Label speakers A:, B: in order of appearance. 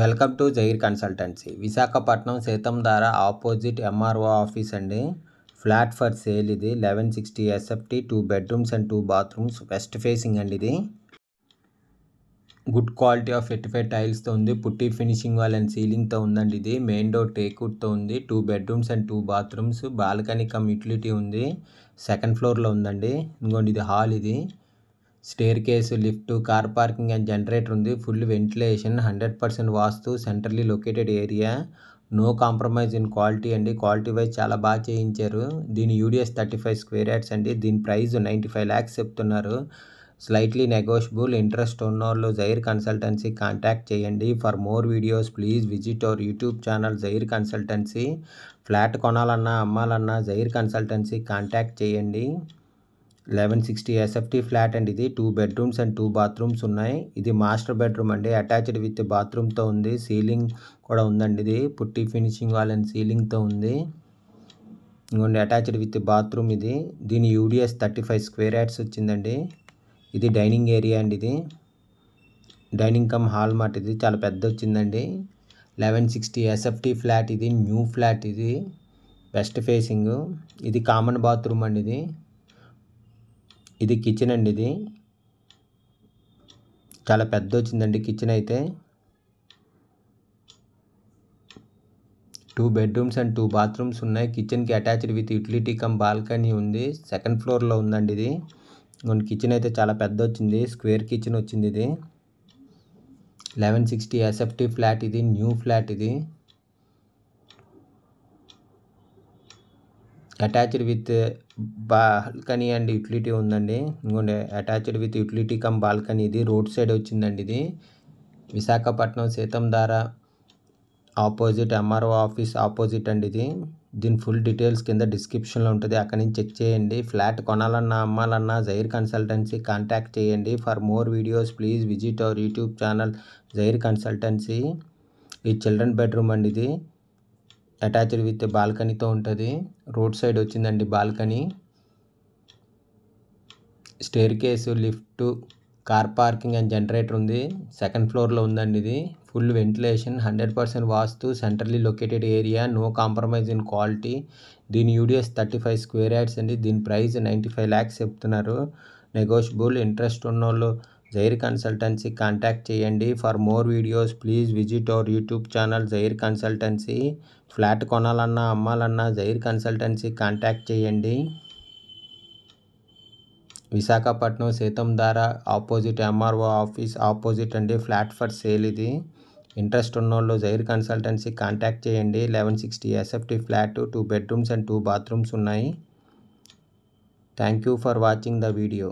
A: welcome to Jair consultancy Visakhapatnam ద్వారా opposite MRO office అండి flat for sale ఇది eleven sixty SFT two bedrooms and two bathrooms west facing అండి ఇది good quality of vitrified టైల్స్తో ఉంది putty finishing wall and సీలింగ్తో ఉందండి ఇది మెయిన్ డోర్ టేక్వుడ్తో ఉంది two bedrooms and two bathrooms balcony cum utility ఉంది సెకండ్ ఫ్లోర్లో ఉందండి ఇంకోండి ఇది హాల్ ఇది staircase lift car parking and generator ఉంది full ventilation hundred percent vastu centrally located area no compromise in quality అండి క్వాలిటీ వైజ్ చాలా బాగా చేయించారు దీని UDS thirty five square yards అండి దీని ప్రైస్ నైంటీ ఫైవ్ ల్యాక్స్ చెప్తున్నారు స్లైట్లీ నెగోషియబుల్ ఇంట్రెస్ట్ ఉన్నోళ్ళు జైర్ కన్సల్టెన్సీ కాంటాక్ట్ చేయండి for more videos please visit our YouTube channel Jair consultancy flat కొనాలన్నా అమ్మాలన్నా జైర్ కన్సల్టెన్సీ కాంటాక్ట్ చేయండి లెవెన్ సిక్స్టీ ఎస్ఎఫ్టీ ఫ్లాట్ అండి ఇది two bedrooms and two bathrooms ఉన్నాయి ఇది మాస్టర్ బెడ్రూమ్ అండి అటాచ్డ్ విత్ బాత్రూమ్తో ఉంది సీలింగ్ కూడా ఉందండి ఇది పుట్టి ఫినిషింగ్ వాల్ అండ్ సీలింగ్తో ఉంది ఇంకోండి అటాచ్డ్ విత్ బాత్రూమ్ ఇది దీని UDS thirty five square yards వచ్చిందండి ఇది డైనింగ్ ఏరియా అండి ఇది డైనింగ్ కమ్ హాల్ మాట ఇది చాలా పెద్ద వచ్చిందండి లెవెన్ సిక్స్టీ ఎస్ఎఫ్టీ ఫ్లాట్ ఇది న్యూ ఫ్లాట్ ఇది వెస్ట్ ఫేసింగ్ ఇది కామన్ బాత్రూమ్ అండి ఇది ఇది కిచెన్ అండి ఇది చాలా పెద్ద వచ్చిందండి కిచెన్ అయితే two bedrooms and two bathrooms ఉన్నాయి కిచెన్కి attached with utility cum balcony ఉంది సెకండ్ ఫ్లోర్లో ఉందండి ఇది కిచెన్ అయితే చాలా పెద్ద వచ్చింది స్క్వేర్ కిచెన్ వచ్చింది ఇది లెవెన్ సిక్స్టీ ఎస్ఎఫ్టీ ఫ్లాట్ ఇది న్యూ ఫ్లాట్ ఇది attached with balcony and utility ఉందండి ఇంకోండి attached with utility cum balcony ఇది రోడ్ సైడ్ వచ్చిందండి ఇది Visakhapatnam Seethammadhara opposite MRO office opposite అండి ఇది దీని ఫుల్ డీటెయిల్స్ కింద డిస్క్రిప్షన్లో ఉంటుంది అక్కడ నుంచి చెక్ చేయండి ఫ్లాట్ కొనాలన్నా అమ్మాలన్నా జైర్ కన్సల్టెన్సీ కాంటాక్ట్ చేయండి for more videos please visit our YouTube channel Jair consultancy ఈ చిల్డ్రన్ బెడ్రూమ్ అండి ఇది అటాచ్డ్ విత్ బాల్కనీతో ఉంటుంది రోడ్ సైడ్ వచ్చిందండి balcony staircase lift car parking and generator ఉంది సెకండ్ ఫ్లోర్లో ఉందండి ఇది full ventilation hundred percent vastu centrally located area no compromise in quality దీని UDS thirty five square yards అండి దీని ప్రైస్ నైంటీ ఫైవ్ ల్యాక్స్ చెప్తున్నారు నెగోషియబుల్ ఇంట్రెస్ట్ ఉన్నోళ్ళు జైర్ కన్సల్టెన్సీ కాంటాక్ట్ చేయండి for more videos please visit our YouTube channel Jair consultancy flat కొనాలన్నా అమ్మాలన్నా Jair consultancy contact చేయండి విశాఖపట్నం ద్వారా ఆపోజిట్ ఎంఆర్ఓ ఆఫీస్ ఆపోజిట్ అండి ఫ్లాట్ ఫర్ సేల్ ఇది ఇంట్రెస్ట్ ఉన్నోళ్ళు జైర్ కన్సల్టెన్సీ కాంటాక్ట్ చేయండి eleven sixty SFT flat two bedrooms and two bathrooms ఉన్నాయి thank you for watching the video